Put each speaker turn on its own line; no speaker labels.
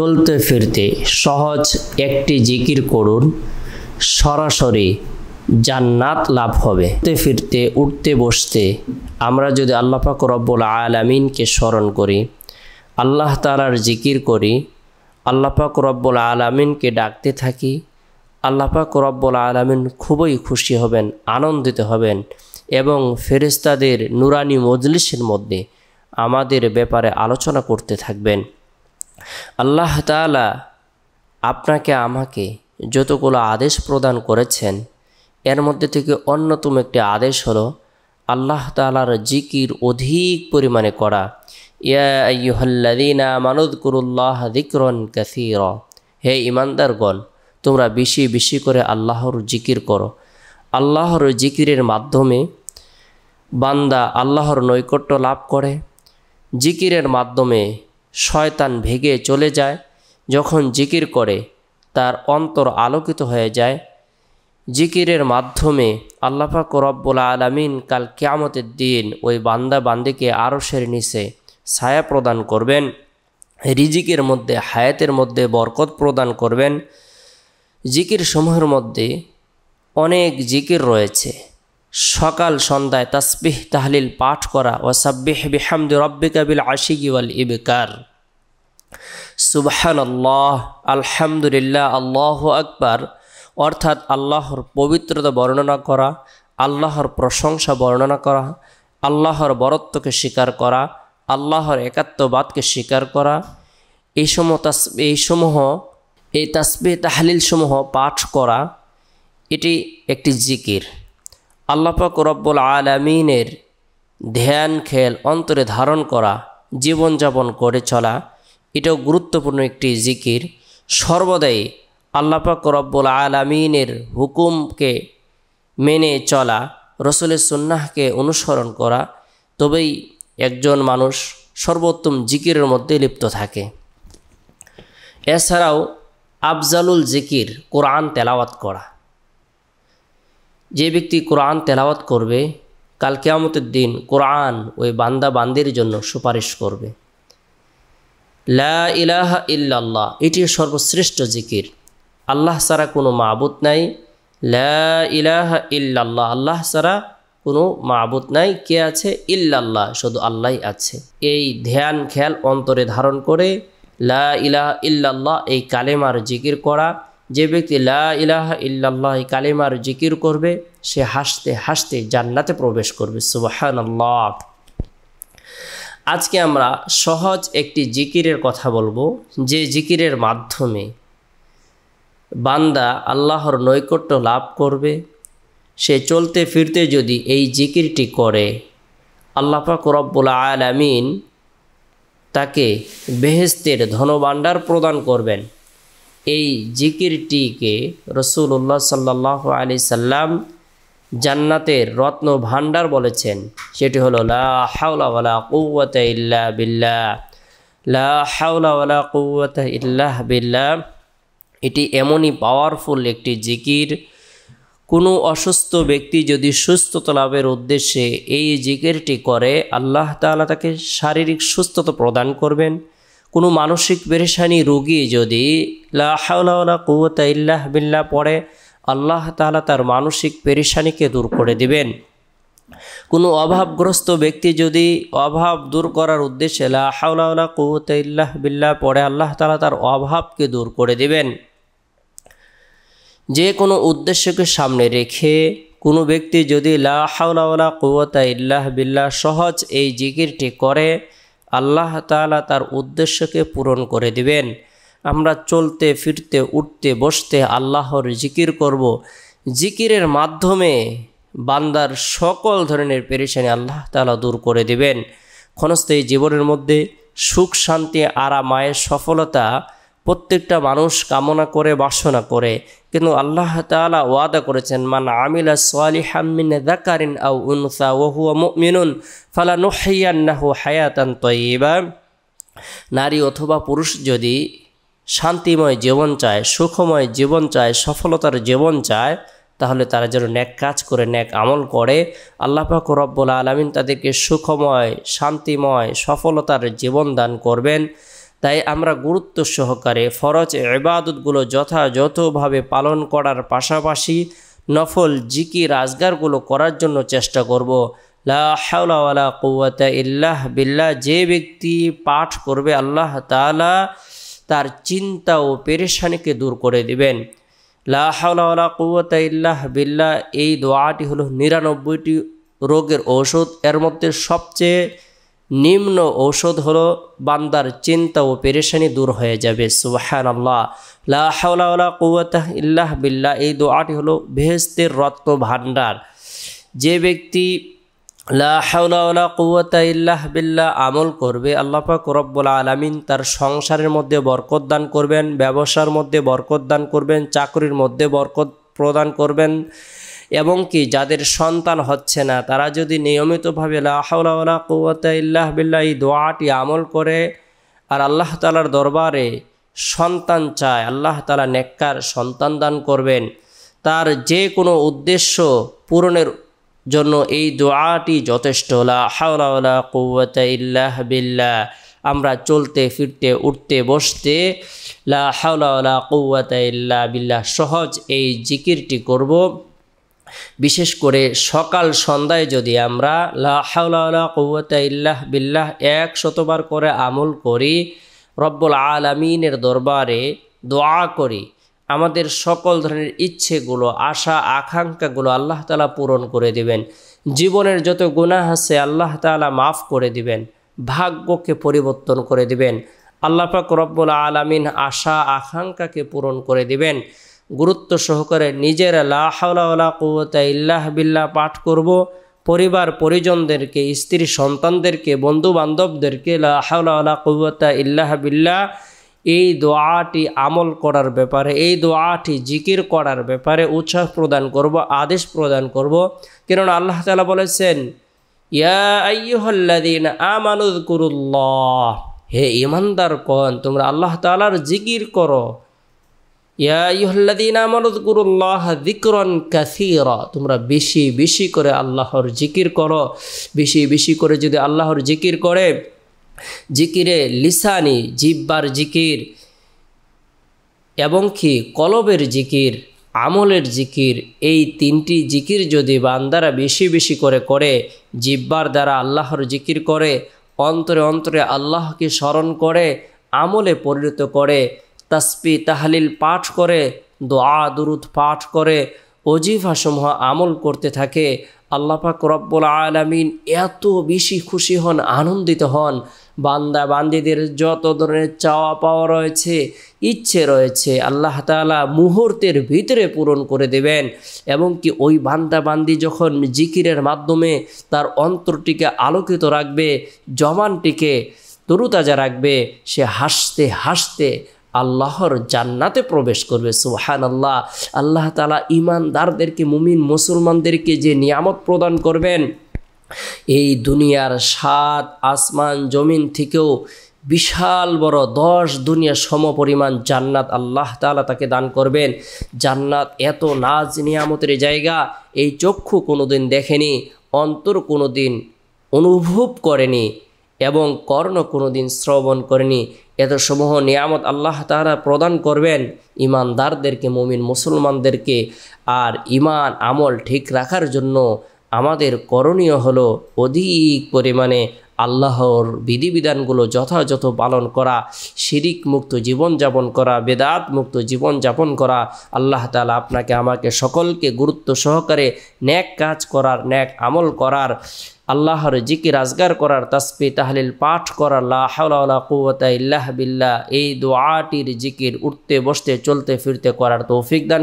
চলতে ফিরতে সহজ একটি জিকির করুন সরাসরি জান্নাত লাভ হবে ফিরতে উঠতে বসতে আমরা যদি আল্লাপাক রব্বুল আলমিনকে স্মরণ করি আল্লাহ তালার জিকির করি আল্লাপাক রব্বুল আলমিনকে ডাকতে থাকি আল্লাপাক রব্বুল আলমিন খুবই খুশি হবেন আনন্দিত হবেন এবং ফেরেস্তাদের নুরানি মজলিসের মধ্যে আমাদের ব্যাপারে আলোচনা করতে থাকবেন আল্লাহ তালা আপনাকে আমাকে যতগুলো আদেশ প্রদান করেছেন এর মধ্যে থেকে অন্যতম একটি আদেশ হলো আল্লাহ তালার জিকির অধিক পরিমাণে করা ইয়াহল্লাদিনা মানদকুরুল্লাহ দিকরন কাসির হে ইমানদারগণ তোমরা বেশি বেশি করে আল্লাহর জিকির করো আল্লাহর জিকিরের মাধ্যমে বান্দা আল্লাহর নৈকট্য লাভ করে জিকিরের মাধ্যমে শয়তান ভেগে চলে যায় যখন জিকির করে তার অন্তর আলোকিত হয়ে যায় জিকিরের মাধ্যমে আল্লাপাক রব্বুল আলমিন কাল কেয়ামতের দিন ওই বান্দা বান্দিকে আরশের নিচে ছায়া প্রদান করবেন রিজিকের মধ্যে হায়াতের মধ্যে বরকত প্রদান করবেন জিকির সমূহের মধ্যে অনেক জিকির রয়েছে সকাল সন্ধ্যায় তাসবিহ তাহলিল পাঠ করা সাব্বিহ বিহামদ রব্বিকাবিল আশিক ওয়াল ইবকার সুবাহান আল্লাহ আলহামদুলিল্লাহ আল্লাহ আকবার অর্থাৎ আল্লাহর পবিত্রতা বর্ণনা করা আল্লাহর প্রশংসা বর্ণনা করা আল্লাহর বরত্বকে স্বীকার করা আল্লাহর একাত্মবাদকে স্বীকার করা এই সমূহ তাস এই সমূহ এই তাসবে তাহলিল সমূহ পাঠ করা এটি একটি জিকির আল্লাপাক রব্বুল আলমিনের ধ্যান খেল অন্তরে ধারণ করা জীবনযাপন করে চলা এটাও গুরুত্বপূর্ণ একটি জিকির সর্বদাই আল্লাপাক রব্বুল আলমিনের হুকুমকে মেনে চলা রসুলের সুন্নাহকে অনুসরণ করা তবেই একজন মানুষ সর্বোত্তম জিকিরের মধ্যে লিপ্ত থাকে এছাড়াও আফজালুল জিকির কোরআন তেলাওয়াত করা যে ব্যক্তি কোরআন তেলাওয়াত করবে কাল কেয়ামতের দিন কোরআন ওই বান্দা বান্দির জন্য সুপারিশ করবে লা ইলাহা ইল্লাল্লাহ এটি সর্বশ্রেষ্ঠ জিকির আল্লাহ ছাড়া কোনো মাহবুত নাই লা ইলাহা ইল্লাল্লাহ আল্লাহ ছাড়া কোনো মাহবুত নাই কে আছে ইল্লাল্লাহ শুধু আল্লাহ আছে এই ধ্যান খেয়াল অন্তরে ধারণ করে লা ইলাহা ইল্লাল্লাহ এই কালেমার জিকির করা যে ব্যক্তি লা ইলাহ ইল্লাল্লাহ কালিমার জিকির করবে সে হাসতে হাসতে জান্নাতে প্রবেশ করবে সুবাহান আল্লাহ আজকে আমরা সহজ একটি জিকিরের কথা বলবো যে জিকিরের মাধ্যমে বান্দা আল্লাহর নৈকট্য লাভ করবে সে চলতে ফিরতে যদি এই জিকিরটি করে আল্লাপাক রব্বুল আলামিন তাকে বেহেস্তের ধনভাণ্ডার প্রদান করবেন এই জিকিরটিকে রসুল্লাহ সাল্লাহ আলি সাল্লাম জান্নাতের রত্ন ভাণ্ডার বলেছেন সেটি হলো লাহাউলা বিল্লাহ লাহাউলা ইল্লাহ বিল্লাহ এটি এমনই পাওয়ারফুল একটি জিকির কোনো অসুস্থ ব্যক্তি যদি সুস্থতা লাভের উদ্দেশ্যে এই জিকিরটি করে আল্লাহ তালা তাকে শারীরিক সুস্থতা প্রদান করবেন কোনো মানসিক পেরেশানি রোগী যদি লাহাউলা কুয়তা ইল্লাহ বিল্লাহ পড়ে আল্লাহ তালা তার মানসিক পেরেশানিকে দূর করে দিবেন কোনো অভাবগ্রস্ত ব্যক্তি যদি অভাব দূর করার উদ্দেশ্যে লাহাউলা কুয়তা ইল্লাহ বিল্লাহ পড়ে আল্লাহ তালা তার অভাবকে দূর করে দিবেন যে কোনো উদ্দেশ্যকে সামনে রেখে কোনো ব্যক্তি যদি লা হাওলা কুয়তা ইল্লাহ বিল্লাহ সহজ এই জিকিরটি করে আল্লাহ তালা তার উদ্দেশ্যকে পূরণ করে দিবেন আমরা চলতে ফিরতে উঠতে বসতে আল্লাহর জিকির করব। জিকিরের মাধ্যমে বান্দার সকল ধরনের পেরেশানি আল্লাহ তালা দূর করে দিবেন ক্ষণস্থায়ী জীবনের মধ্যে সুখ শান্তি আরামায়ের সফলতা প্রত্যেকটা মানুষ কামনা করে বাসনা করে কিন্তু আল্লাহ তালা ওয়াদা করেছেন মান আমিলা সোয়ালি হামিন দাকারিন আউ উনসা ওহু মিনুন ফালা নুহাইয়ান্নাহু হায়াতান তৈবা নারী অথবা পুরুষ যদি শান্তিময় জীবন চায় সুখময় জীবন চায় সফলতার জীবন চায় তাহলে তারা যেন ন্যাক কাজ করে ন্যাক আমল করে আল্লাপাক রব্বুল আলমিন তাদেরকে সুখময় শান্তিময় সফলতার জীবন দান করবেন তাই আমরা গুরুত্ব সহকারে ফরজ এবাদতগুলো যথাযথভাবে পালন করার পাশাপাশি নফল জিকি রাজগারগুলো করার জন্য চেষ্টা করব লাহাউলা কৌয়াতা ইল্লাহ বিল্লাহ যে ব্যক্তি পাঠ করবে আল্লাহ তালা তার চিন্তা ও পেরেশানিকে দূর করে দিবেন লাহাউলা কুয়া ইল্লাহ বিল্লাহ এই দোয়াটি হলো নিরানব্বইটি রোগের ঔষধ এর মধ্যে সবচেয়ে নিম্ন ঔষধ হলো বান্দার চিন্তা ও পেরেশানি দূর হয়ে যাবে সুবাহান আল্লাহ লাহাউলা কুয়াতাহ ইল্লাহ বিল্লাহ এই দোয়াটি হলো বেহেস্তের রত্ন ভাণ্ডার যে ব্যক্তি লাহাউলা কুয়াতা ইল্লাহ বিল্লাহ আমল করবে আল্লাপাক রব্বুল আলমিন তার সংসারের মধ্যে বরকত দান করবেন ব্যবসার মধ্যে বরকত দান করবেন চাকরির মধ্যে বরকত প্রদান করবেন এবং কি যাদের সন্তান হচ্ছে না তারা যদি নিয়মিতভাবে লাহাউলা কুয়াতা ইল্লাহ বিল্লাহ এই দোয়াটি আমল করে আর আল্লাহ তালার দরবারে সন্তান চায় আল্লাহ তালা নেককার সন্তান দান করবেন তার যে কোনো উদ্দেশ্য পূরণের জন্য এই দোয়াটি যথেষ্ট লাহাউলা কুয়াতা ইল্লাহ বিল্লাহ আমরা চলতে ফিরতে উঠতে বসতে লা হাওলা ইল্লা বিল্লাহ সহজ এই জিকিরটি করব বিশেষ করে সকাল সন্ধ্যায় যদি আমরা লাহ বিল্লাহ এক শতবার করে আমল করি রব্বুল আলমিনের দরবারে দোয়া করি আমাদের সকল ধরনের ইচ্ছেগুলো আশা আকাঙ্ক্ষাগুলো আল্লাহ তালা পূরণ করে দিবেন জীবনের যত গুণা আছে আল্লাহ তালা মাফ করে দিবেন ভাগ্যকে পরিবর্তন করে দিবেন আল্লাপাক রব্বুল আলমিন আশা আকাঙ্ক্ষাকে পূরণ করে দিবেন গুরুত্ব সহকারে নিজের লাহাউলা কুয়া ইল্লাহ বিল্লাহ পাঠ করব পরিবার পরিজনদেরকে স্ত্রী সন্তানদেরকে বন্ধু বান্ধবদেরকে লাহাউলা কুয়া ইল্লাহ বিল্লাহ এই দোয়াটি আমল করার ব্যাপারে এই দোয়াটি জিকির করার ব্যাপারে উৎসাহ প্রদান করব আদেশ প্রদান করব কেননা আল্লাহ তালা বলেছেন ইয়া আমানুদ কুরুল্লাহ হে ইমানদার কন তোমরা আল্লাহ তালার জিকির করো তোমরা বেশি বেশি করে আল্লাহর জিকির করো বেশি বেশি করে যদি আল্লাহর জিকির করে জিকিরে লিসানি জিব্বার জিকির এবং কি কলবের জিকির আমলের জিকির এই তিনটি জিকির যদি বান্দারা বেশি বেশি করে করে জিব্বার দ্বারা আল্লাহর জিকির করে অন্তরে অন্তরে আল্লাহকে স্মরণ করে আমলে পরিণত করে তাসপি তাহলিল পাঠ করে দোয়া দুরুদ পাঠ করে অজিফাসমূহ আমল করতে থাকে আল্লাপাক রব্বুল আলমিন এত বেশি খুশি হন আনন্দিত হন বান্দা বান্দিদের যত ধরনের চাওয়া পাওয়া রয়েছে ইচ্ছে রয়েছে আল্লাহ তালা মুহূর্তের ভিতরে পূরণ করে দেবেন এবং কি ওই বান্দা বান্দি যখন জিকিরের মাধ্যমে তার অন্তরটিকে আলোকিত রাখবে জমানটিকে তরুতাজা রাখবে সে হাসতে হাসতে আল্লাহর জান্নাতে প্রবেশ করবে সুহান আল্লাহ আল্লাহ তালা ইমানদারদেরকে মুমিন মুসলমানদেরকে যে নিয়ামত প্রদান করবেন এই দুনিয়ার সাত আসমান জমিন থেকেও বিশাল বড় দশ দুনিয়া সমপরিমাণ জান্নাত আল্লাহ তালা তাকে দান করবেন জান্নাত এত নাজ নিয়ামতের জায়গা এই চক্ষু কোনোদিন দেখেনি অন্তর কোনোদিন অনুভব করেনি এবং কর্ণ কোনোদিন শ্রবণ করেনি এত সমূহ নিয়ামত আল্লাহ তারা প্রদান করবেন ইমানদারদেরকে মমিন মুসলমানদেরকে আর ইমান আমল ঠিক রাখার জন্য আমাদের করণীয় হলো অধিক পরিমাণে আল্লাহর বিধিবিধানগুলো যথাযথ পালন করা শিরিক মুক্ত জীবনযাপন করা বেদাত মুক্ত জীবনযাপন করা আল্লাহ তালা আপনাকে আমাকে সকলকে গুরুত্ব সহকারে ন্যাক কাজ করার ন্যাক আমল করার আল্লাহর জিকির আজগার করার তাসপি তাহলিল পাঠ করার লাহলা কুয়তা ইল্লাহ বিল্লাহ এই দোয়াটির জিকির উঠতে বসতে চলতে ফিরতে করার তৌফিক দান